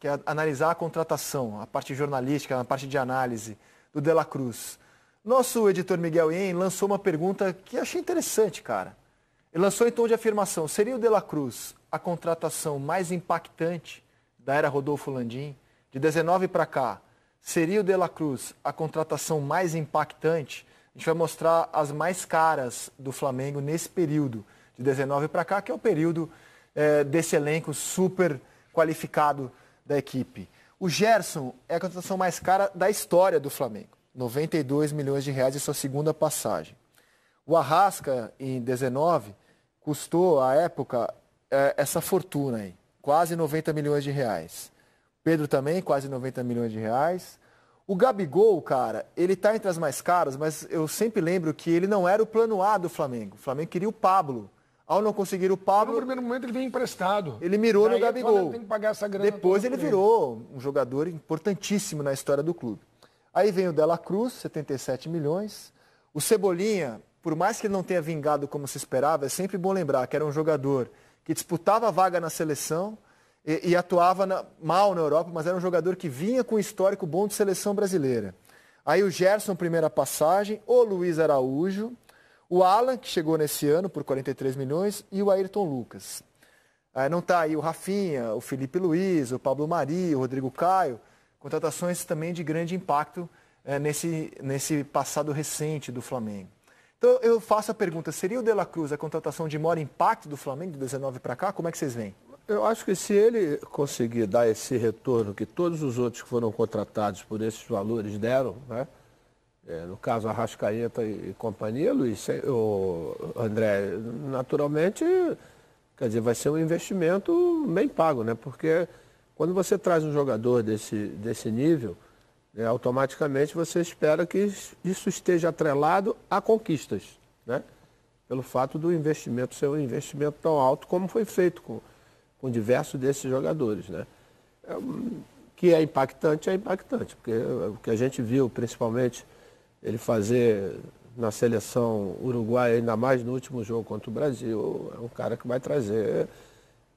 que é analisar a contratação, a parte jornalística, a parte de análise do Dela Cruz. Nosso editor Miguel Ien lançou uma pergunta que achei interessante, cara. Ele lançou em tom de afirmação: seria o Dela Cruz a contratação mais impactante da era Rodolfo Landim? De 19 para cá, seria o Dela Cruz a contratação mais impactante? A gente vai mostrar as mais caras do Flamengo nesse período, de 19 para cá, que é o período é, desse elenco super qualificado da equipe. O Gerson é a contratação mais cara da história do Flamengo. 92 milhões de reais em sua segunda passagem. O Arrasca, em 19, custou, à época, é, essa fortuna aí. Quase 90 milhões de reais. Pedro também, quase 90 milhões de reais. O Gabigol, cara, ele tá entre as mais caras, mas eu sempre lembro que ele não era o plano A do Flamengo. O Flamengo queria o Pablo. Ao não conseguir o Pablo. No primeiro momento ele vem emprestado. Ele mirou Daí é no Gabigol. Depois ele virou um jogador importantíssimo na história do clube. Aí vem o Dela Cruz, 77 milhões. O Cebolinha, por mais que ele não tenha vingado como se esperava, é sempre bom lembrar que era um jogador que disputava a vaga na seleção e, e atuava na, mal na Europa, mas era um jogador que vinha com um histórico bom de seleção brasileira. Aí o Gerson, primeira passagem, o Luiz Araújo. O Alan, que chegou nesse ano por 43 milhões, e o Ayrton Lucas. Ah, não está aí o Rafinha, o Felipe Luiz, o Pablo Mari, o Rodrigo Caio, contratações também de grande impacto eh, nesse, nesse passado recente do Flamengo. Então eu faço a pergunta, seria o De La Cruz a contratação de maior impacto do Flamengo de 19 para cá? Como é que vocês veem? Eu acho que se ele conseguir dar esse retorno que todos os outros que foram contratados por esses valores deram, né? É, no caso, a Rascaeta e, e companhia, Luiz, o André, naturalmente, quer dizer, vai ser um investimento bem pago, né? Porque quando você traz um jogador desse, desse nível, né, automaticamente você espera que isso esteja atrelado a conquistas, né? Pelo fato do investimento ser um investimento tão alto como foi feito com, com diversos desses jogadores, né? É, que é impactante, é impactante, porque o que a gente viu, principalmente ele fazer na seleção uruguaia, ainda mais no último jogo contra o Brasil, é um cara que vai trazer,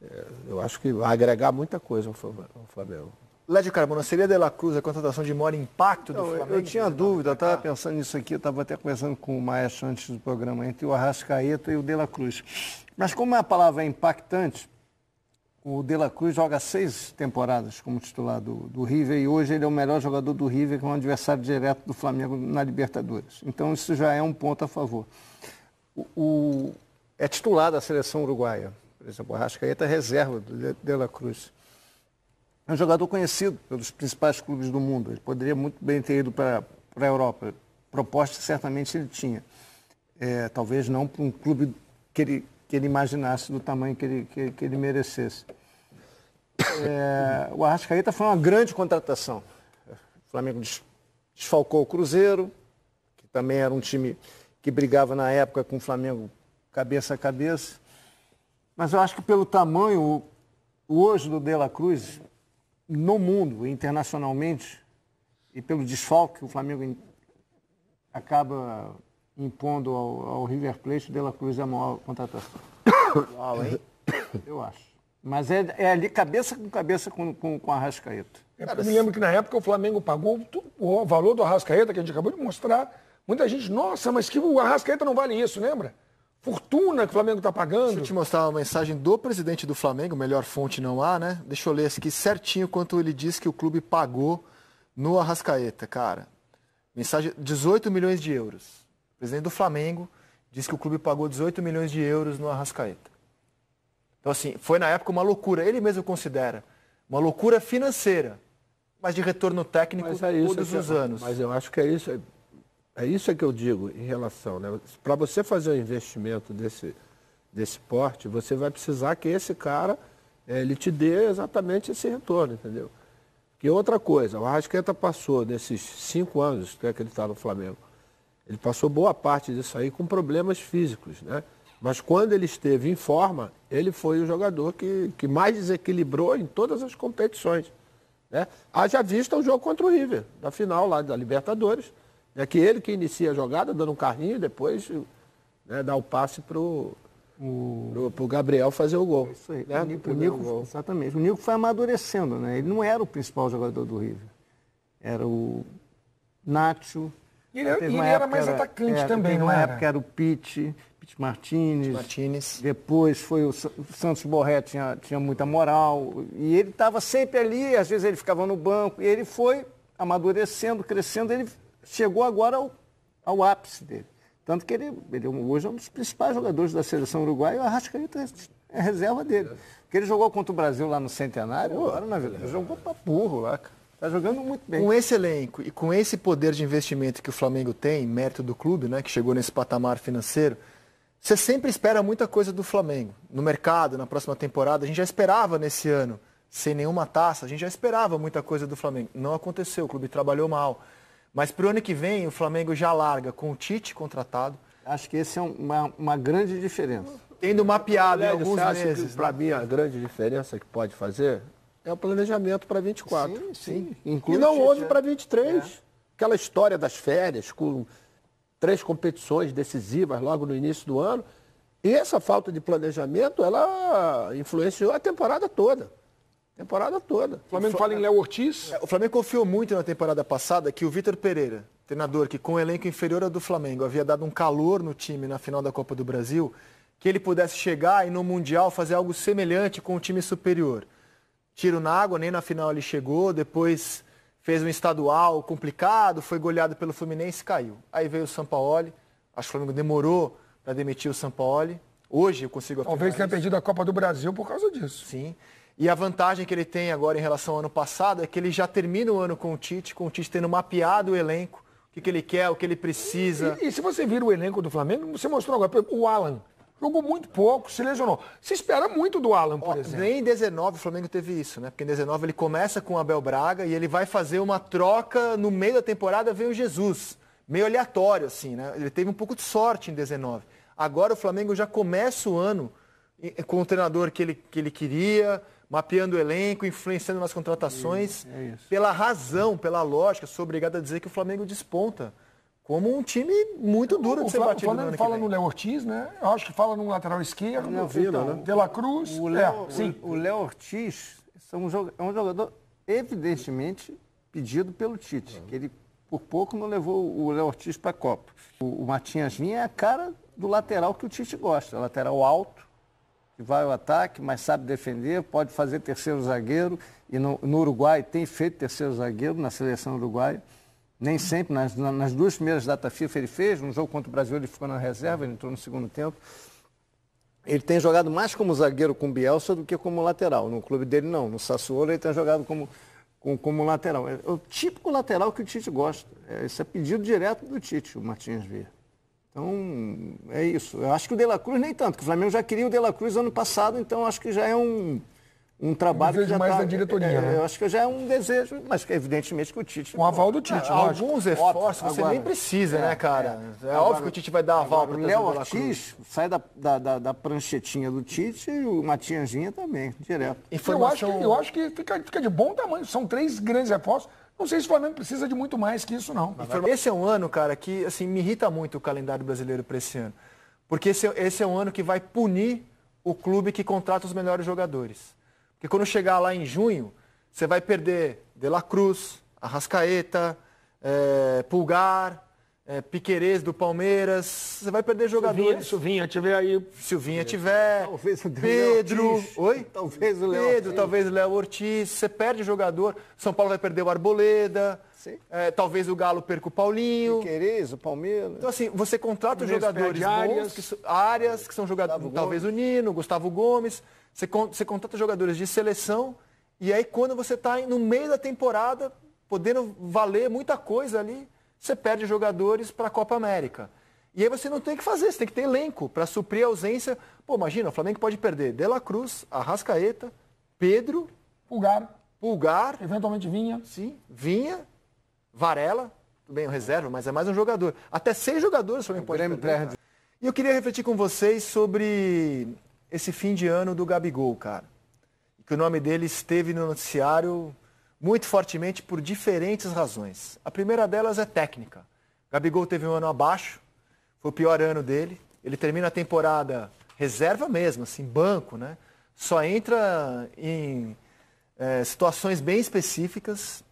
é, eu acho que vai agregar muita coisa ao Flamengo. Lédio Carbono. seria De La Cruz a contratação de maior impacto do Flamengo? Eu tinha dúvida, estava pensando nisso aqui, estava até conversando com o Maestro antes do programa, entre o Arrascaeta e o De La Cruz. Mas como é a palavra é impactante, o De La Cruz joga seis temporadas como titular do, do, River e hoje ele é o melhor jogador do River, que é um adversário direto do Flamengo na Libertadores. Então isso já é um ponto a favor. O, o é titular da seleção uruguaia, por exemplo, Arrascaeta é reserva do De La Cruz. É um jogador conhecido pelos principais clubes do mundo. Ele poderia muito bem ter ido para a Europa. Proposta certamente ele tinha. É, talvez não para um clube que ele que ele imaginasse, do tamanho que ele, que, que ele merecesse. É, o Arrascaeta foi uma grande contratação. O Flamengo desfalcou o Cruzeiro, que também era um time que brigava na época com o Flamengo cabeça a cabeça. Mas eu acho que pelo tamanho hoje do De La Cruz, no mundo, internacionalmente, e pelo desfalque, que o Flamengo acaba impondo ao, ao River Plate o De Cruz a maior contratação. Uau, hein? Eu acho. Mas é, é ali cabeça com cabeça com, com, com a Rascaeta. É, eu me lembro que na época o Flamengo pagou tudo, o valor do Arrascaeta, que a gente acabou de mostrar. Muita gente, nossa, mas que o Arrascaeta não vale isso, lembra? Fortuna que o Flamengo está pagando. Deixa eu te mostrar uma mensagem do presidente do Flamengo, melhor fonte não há, né? Deixa eu ler aqui certinho quanto ele diz que o clube pagou no Arrascaeta, cara. Mensagem, 18 milhões de euros presidente do Flamengo, disse que o clube pagou 18 milhões de euros no Arrascaeta. Então, assim, foi na época uma loucura. Ele mesmo considera uma loucura financeira, mas de retorno técnico é todos é os anos. Mas eu acho que é isso. É, é isso que eu digo em relação, né? Para você fazer um investimento desse, desse porte, você vai precisar que esse cara é, ele te dê exatamente esse retorno, entendeu? E outra coisa, o Arrascaeta passou nesses cinco anos né, que ele está no Flamengo, ele passou boa parte disso aí com problemas físicos, né? Mas quando ele esteve em forma, ele foi o jogador que, que mais desequilibrou em todas as competições. Né? Haja vista o jogo contra o River, da final lá da Libertadores, né? que ele que inicia a jogada, dando um carrinho, depois né, dá o passe para o pro, pro Gabriel fazer o gol. Isso aí. Né? O Nico, o Nico, gol. Exatamente. O Nico foi amadurecendo, né? Ele não era o principal jogador do River. Era o Nacho, e ele, é- ele era mais era, atacante é, era, também, não é? Na época era o Pete, Pete Martinez. Martinez. Depois foi o, o, Santos Borré, tinha, tinha muita moral. E ele estava sempre ali, às vezes ele ficava no banco. E ele foi amadurecendo, crescendo. Ele chegou agora ao, ao ápice dele. Tanto que ele, ele hoje é um dos principais jogadores da seleção uruguaia. O Arrascaeta é reserva dele. É. Porque ele jogou contra o Brasil lá no Centenário, agora na verdade. Jogou para burro lá, cara. Tá jogando muito bem. Com esse elenco e com esse poder de investimento que o Flamengo tem, mérito do clube, né, que chegou nesse patamar financeiro, você sempre espera muita coisa do Flamengo. No mercado, na próxima temporada, a gente já esperava nesse ano, sem nenhuma taça, a gente já esperava muita coisa do Flamengo. Não aconteceu, o clube trabalhou mal. Mas para o ano que vem, o Flamengo já larga com o Tite contratado. Acho que esse é uma, uma grande diferença. Tendo mapeado Léo, em alguns meses. Para né? mim, a grande diferença que pode fazer é o planejamento para 24. Sim, sim. e não houve é. para 23. É. Aquela história das férias, com três competições decisivas logo no início do ano. E essa falta de planejamento, ela influenciou a temporada toda. Temporada toda. O Flamengo fala em Léo Ortiz. É, o Flamengo confiou muito na temporada passada que o Vitor Pereira, treinador que com o elenco inferior ao do Flamengo havia dado um calor no time na final da Copa do Brasil, que ele pudesse chegar e no Mundial fazer algo semelhante com o time superior tiro na água, nem na final ele chegou, depois fez um estadual complicado, foi goleado pelo Fluminense e caiu. Aí veio o Sampaoli, acho que o Flamengo demorou para demitir o Sampaoli. Hoje eu consigo afirmar Talvez tenha isso. perdido a Copa do Brasil por causa disso. Sim. E a vantagem que ele tem agora em relação ao ano passado é que ele já termina o ano com o Tite, com o Tite tendo mapeado o elenco, o que, que ele quer, o que ele precisa. E, e, e se você vira o elenco do Flamengo, você mostrou agora, o Alan, jogou muito pouco, se lesionou. Se espera muito do Alan, por Ó, exemplo. Nem em 19 o Flamengo teve isso, né? Porque em 19 ele começa com o Abel Braga e ele vai fazer uma troca no meio da temporada, veio Jesus. Meio aleatório, assim, né? Ele teve um pouco de sorte em 19. Agora o Flamengo já começa o ano com o treinador que ele, que ele queria, mapeando o elenco, influenciando nas contratações. Isso, é isso. Pela razão, pela lógica, sou obrigado a dizer que o Flamengo desponta como um time muito duro de ser batido fala, no Fala no Léo Ortiz, né? Eu acho que fala no lateral esquerdo, no Vila, então, né? De La Cruz. O Léo, é, sim. O Léo Ortiz é um jogador evidentemente pedido pelo Tite, que ele por pouco não levou o Léo Ortiz para a Copa. O, o Matinhas Vinha é a cara do lateral que o Tite gosta, lateral alto, que vai ao ataque, mas sabe defender, pode fazer terceiro zagueiro, e no, no Uruguai tem feito terceiro zagueiro na seleção uruguaia nem sempre. Nas, nas duas primeiras data FIFA ele fez, um jogo contra o Brasil ele ficou na reserva, ele entrou no segundo tempo. Ele tem jogado mais como zagueiro com Bielsa do que como lateral. No clube dele, não. No Sassuolo, ele tem jogado como, como, como lateral. É o típico lateral que o Tite gosta. É, isso é pedido direto do Tite, o Martins Vieira. Então, é isso. Eu acho que o De La Cruz nem tanto, que o Flamengo já queria o De La Cruz ano passado, então acho que já é um, um trabalho. Um desejo mais tá, da diretoria, é, é, né? Eu acho que já é um desejo, mas que evidentemente que o Tite. Um aval do Tite, é, Alguns esforços você nem precisa, é, né, cara? É, agora, é óbvio que o Tite vai dar aval para o Léo Ortiz sai da, da, da, da, pranchetinha do Tite e o Matianzinha também, direto. Eu acho que, eu acho que fica, fica de bom tamanho. São três grandes reforços. Não sei se o Flamengo precisa de muito mais que isso, não. Esse é um ano, cara, que assim, me irrita muito o calendário brasileiro para esse ano. Porque esse, é, esse é um ano que vai punir o clube que contrata os melhores jogadores. Porque quando chegar lá em junho, você vai perder De La Cruz, Arrascaeta, é, Pulgar, é, Piquerez do Palmeiras, você vai perder jogadores. o Vinha tiver aí. Vinha tiver. Talvez o Pedro. Oi? Talvez o Léo. Pedro, Ortiz. talvez o Léo Ortiz. Você perde jogador. São Paulo vai perder o Arboleda. É, talvez o Galo perca o Paulinho. Piquerez, o Palmeiras. Então, assim, você contrata os jogadores áreas, bons, que, áreas, que são jogadores. Talvez o Nino, Gustavo Gomes. Você, você contrata jogadores de seleção. E aí, quando você está no meio da temporada, podendo valer muita coisa ali você perde jogadores para a Copa América. E aí você não tem que fazer, você tem que ter elenco para suprir a ausência. Pô, imagina, o Flamengo pode perder De La Cruz, Arrascaeta, Pedro. Pulgar. Pulgar. Eventualmente Vinha. Sim, Vinha, Varela, tudo bem, o reserva, mas é mais um jogador. Até seis jogadores o Flamengo pode perder. Perde. E eu queria refletir com vocês sobre esse fim de ano do Gabigol, cara. Que o nome dele esteve no noticiário muito fortemente por diferentes razões. A primeira delas é técnica. Gabigol teve um ano abaixo, foi o pior ano dele. Ele termina a temporada reserva mesmo, assim, banco, né? Só entra em é, situações bem específicas.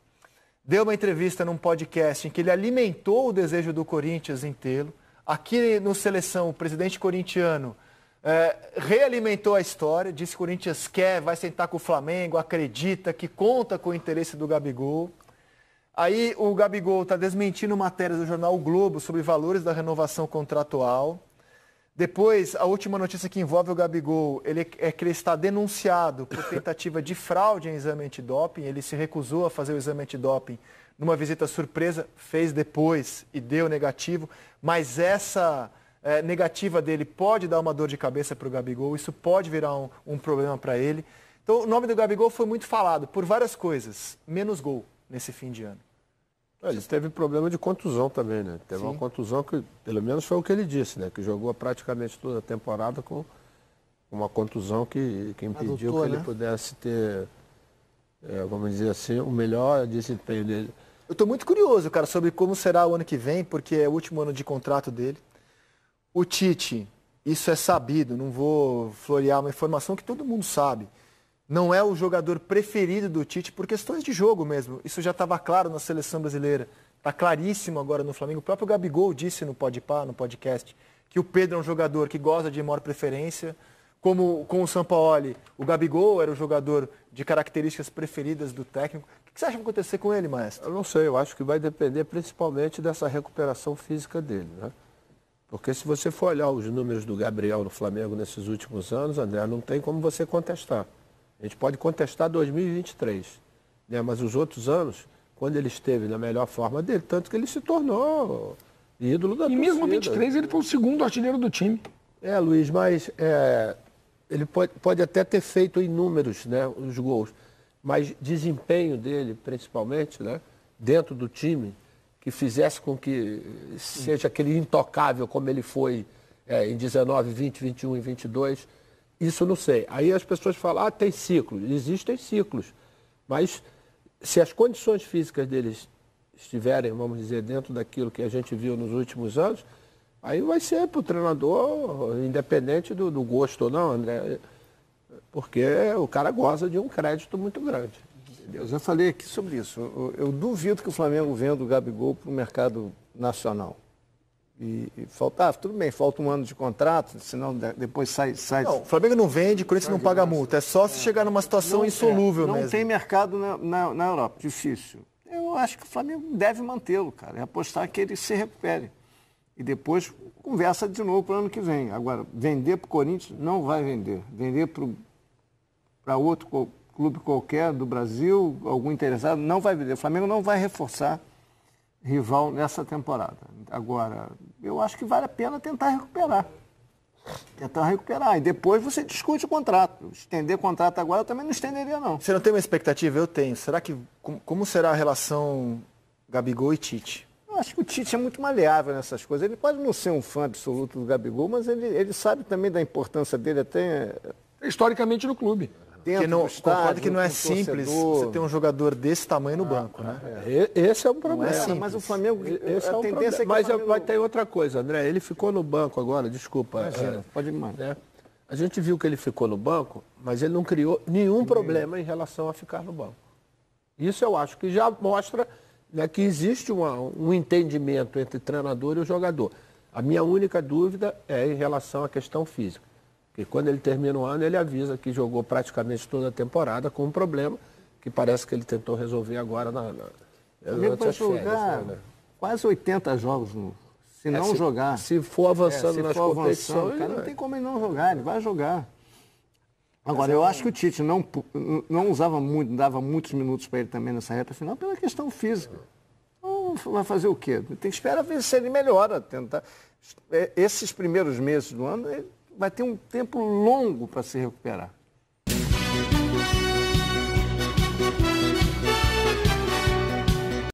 Deu uma entrevista num podcast em que ele alimentou o desejo do Corinthians em tê-lo Aqui no Seleção, o presidente corintiano é, realimentou a história, disse que o Corinthians quer, vai sentar com o Flamengo, acredita que conta com o interesse do Gabigol. Aí o Gabigol está desmentindo matérias do jornal o Globo sobre valores da renovação contratual. Depois, a última notícia que envolve o Gabigol ele, é que ele está denunciado por tentativa de fraude em exame antidoping. Ele se recusou a fazer o exame antidoping numa visita surpresa, fez depois e deu negativo. Mas essa é, negativa dele pode dar uma dor de cabeça para o Gabigol, isso pode virar um, um problema para ele. Então, o nome do Gabigol foi muito falado por várias coisas, menos gol nesse fim de ano. É, ele teve problema de contusão também, né? Teve Sim. uma contusão que, pelo menos foi o que ele disse, né? Que jogou praticamente toda a temporada com uma contusão que, que impediu que ele né? pudesse ter, é, vamos dizer assim, o melhor desempenho dele. Eu estou muito curioso, cara, sobre como será o ano que vem, porque é o último ano de contrato dele. O Tite, isso é sabido, não vou florear uma informação que todo mundo sabe. Não é o jogador preferido do Tite por questões de jogo mesmo. Isso já estava claro na seleção brasileira. Está claríssimo agora no Flamengo. O próprio Gabigol disse no Podpah, no podcast, que o Pedro é um jogador que goza de maior preferência. Como com o Sampaoli, o Gabigol era o jogador de características preferidas do técnico. O que você acha que vai acontecer com ele, maestro? Eu não sei, eu acho que vai depender principalmente dessa recuperação física dele. Né? Porque se você for olhar os números do Gabriel no Flamengo nesses últimos anos, André, não tem como você contestar. A gente pode contestar 2023, né? mas os outros anos, quando ele esteve na melhor forma dele, tanto que ele se tornou ídolo da e torcida. E mesmo 23 ele foi o segundo artilheiro do time. É, Luiz, mas é, ele pode, pode até ter feito inúmeros né, os gols, mas desempenho dele, principalmente, né, dentro do time, que fizesse com que seja aquele intocável como ele foi é, em 19, 20, 21 e 22. Isso não sei. Aí as pessoas falam, ah, tem ciclos. Existem ciclos. Mas se as condições físicas deles estiverem, vamos dizer, dentro daquilo que a gente viu nos últimos anos, aí vai ser para o treinador, independente do, do gosto ou não, André, porque o cara goza de um crédito muito grande. Eu já falei aqui sobre isso. Eu, duvido que o Flamengo venda o Gabigol para o mercado nacional. E, e faltava, tudo bem, falta um ano de contrato, senão depois sai. sai... Não, o Flamengo não vende, o Corinthians não paga multa. É só se chegar numa situação não, insolúvel não mesmo. Não tem mercado na, na, na Europa, difícil. Eu acho que o Flamengo deve mantê-lo, cara, e apostar que ele se recupere. E depois conversa de novo para o ano que vem. Agora, vender para o Corinthians não vai vender. Vender para outro clube qualquer do Brasil, algum interessado, não vai vender. O Flamengo não vai reforçar rival nessa temporada. Agora, eu acho que vale a pena tentar recuperar. Tentar recuperar. E depois você discute o contrato. Estender o contrato agora eu também não estenderia, não. Você não tem uma expectativa? Eu tenho. Será que. Como será a relação Gabigol e Tite? Eu acho que o Tite é muito maleável nessas coisas. Ele pode não ser um fã absoluto do Gabigol, mas ele, ele sabe também da importância dele até. Historicamente no clube dentro não, do estádio. Concordo que não é simples torcedor. você ter um jogador desse tamanho no ah, banco, né? É. Esse é um problema. É, é mas o Flamengo, Esse a é um tendência é problema. é que Mas, Flamengo... mas tem outra coisa, André. Ele ficou no banco agora, desculpa. É, pode ir, mano. Né? A gente viu que ele ficou no banco, mas ele não criou nenhum problema em relação a ficar no banco. Isso eu acho que já mostra né, que existe uma, um entendimento entre treinador e o jogador. A minha única dúvida é em relação à questão física. Porque quando ele termina o ano, ele avisa que jogou praticamente toda a temporada com um problema que parece que ele tentou resolver agora na, na, durante férias. Jogar né? né? Quase 80 jogos, no, se é, não se, jogar. Se for avançando é, se nas for competições... Avançando, cara, não né? tem como ele não jogar, ele vai jogar. Agora, é eu acho que o Tite não, não usava muito, dava muitos minutos para ele também nessa reta final pela questão física. Então, vai fazer o quê? Tem que esperar ver se ele melhora, tentar. É, esses primeiros meses do ano, ele vai ter um tempo longo para se recuperar.